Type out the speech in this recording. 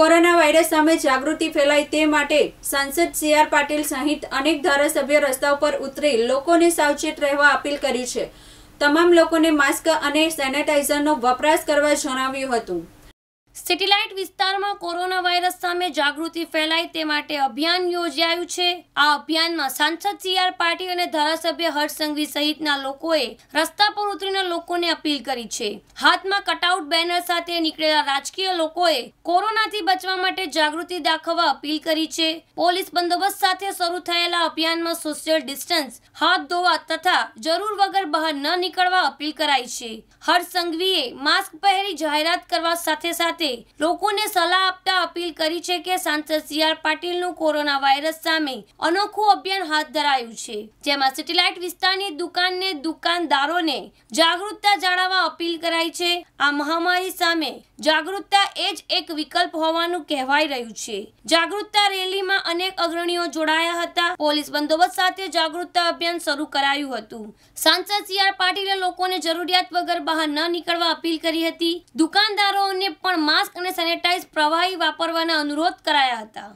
corona virus સામે જાગૃતિ ફેલાય તે માટે સાંસદ સી આર પાટીલ સહિત અનેક ધારાસભ્ય રસ્તા ઉપર ઉતરી લોકોને સાવચેત રહેવા અપીલ કરી છે તમામ લોકોને માસ્ક અને સેનેટાઇઝરનો વપરાશ કરવા જણાવ્યું હતું સિટીલાઇટ વિસ્તારમાં કોરોના વાયરસ સામે જાગૃતિ ફેલાય તે માટે અભિયાન યોજાયું છે આ અભિયાનમાં સાંસદ સી આર પાટીલ અને ધારાસભ્ય હર્ષ સંઘવી સહિતના લોકોએ રસ્તા પર ઉતરીને લોકોને અપીલ કરી છે હાથમાં કટઆઉટ બેનર સાથે નીકળેલા રાજકીય લોકોએ કોરોનાથી બચવા માટે જાગૃતિ દાખવવા અપીલ કરી છે પોલીસ બંદોબસ્ત સાથે શરૂ થયેલા અભિયાનમાં સોશિયલ ડિસ્ટન્સ હાથ ધોવા તથા જરૂર વગર બહાર ન નીકળવા અપીલ કરાઈ છે હર્ષ સંઘવીએ માસ્ક પહેરી જાહેરાત કરવા સાથે સાથે સાથે લોકોને સલાહ આપતા અપીલ કરી છે કે સાંસદ સી આર પાટીલનું કોરોના વાયરસ સામે અનોખું અભિયાન હાથ ધરાયું છે જેમાં સેટેલાઇટ વિસ્તારની દુકાનને દુકાનદારોને જાગૃતતા જાળવવા અપીલ કરાઈ છે આ મહામારી સામે જાગૃતતા એ જ એક વિકલ્પ હોવાનું કહેવાય રહ્યું છે જાગૃતતા રેલીમાં અનેક અગ્રણીઓ જોડાયા હતા પોલીસ બંદોબસ્ત સાથે જાગૃતતા અભિયાન શરૂ કરાયું હતું સાંસદ સી આર પાટીલે લોકોને જરૂરિયાત વગર બહાર ન નીકળવા અપીલ કરી હતી દુકાનદારોને પણ માસ્ક અને સેનેટાઇઝ પ્રવાહી વાપરવાના અનુરોધ કરાયા હતા